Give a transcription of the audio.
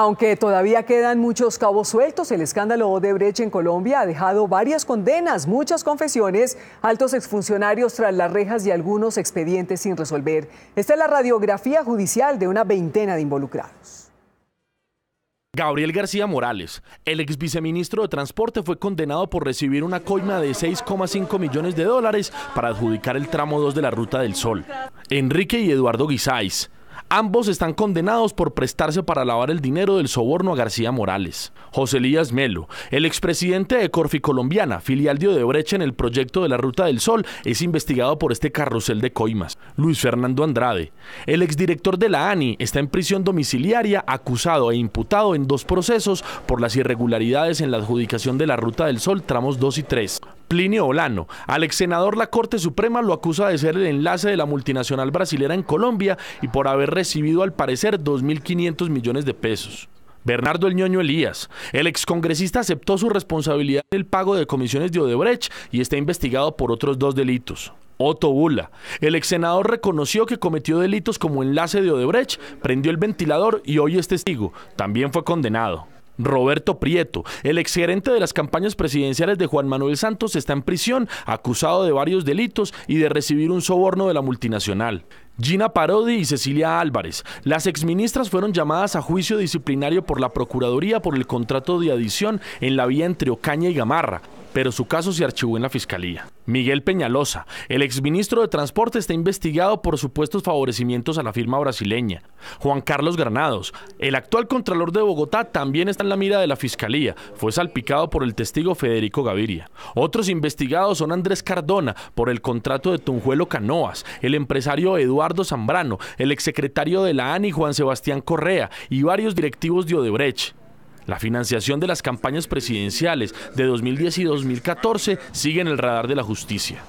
Aunque todavía quedan muchos cabos sueltos, el escándalo Odebrecht en Colombia ha dejado varias condenas, muchas confesiones, altos exfuncionarios tras las rejas y algunos expedientes sin resolver. Esta es la radiografía judicial de una veintena de involucrados. Gabriel García Morales, el ex viceministro de Transporte, fue condenado por recibir una coima de 6,5 millones de dólares para adjudicar el tramo 2 de la Ruta del Sol. Enrique y Eduardo Guisáis, Ambos están condenados por prestarse para lavar el dinero del soborno a García Morales. José Elías Melo, el expresidente de Corfi Colombiana, filial de Odebrecht en el proyecto de la Ruta del Sol, es investigado por este carrusel de coimas. Luis Fernando Andrade, el exdirector de la ANI, está en prisión domiciliaria acusado e imputado en dos procesos por las irregularidades en la adjudicación de la Ruta del Sol tramos 2 y 3. Plinio Olano. Al ex senador la Corte Suprema lo acusa de ser el enlace de la multinacional brasilera en Colombia y por haber recibido al parecer 2.500 millones de pesos. Bernardo El Ñoño Elías. El excongresista aceptó su responsabilidad en el pago de comisiones de Odebrecht y está investigado por otros dos delitos. Otto Bula. El senador reconoció que cometió delitos como enlace de Odebrecht, prendió el ventilador y hoy es testigo. También fue condenado. Roberto Prieto, el exgerente de las campañas presidenciales de Juan Manuel Santos, está en prisión, acusado de varios delitos y de recibir un soborno de la multinacional. Gina Parodi y Cecilia Álvarez. Las exministras fueron llamadas a juicio disciplinario por la Procuraduría por el contrato de adición en la vía entre Ocaña y Gamarra pero su caso se archivó en la fiscalía. Miguel Peñalosa, el exministro de Transporte, está investigado por supuestos favorecimientos a la firma brasileña. Juan Carlos Granados, el actual Contralor de Bogotá, también está en la mira de la fiscalía. Fue salpicado por el testigo Federico Gaviria. Otros investigados son Andrés Cardona, por el contrato de Tunjuelo Canoas, el empresario Eduardo Zambrano, el exsecretario de la ANI Juan Sebastián Correa y varios directivos de Odebrecht. La financiación de las campañas presidenciales de 2010 y 2014 sigue en el radar de la justicia.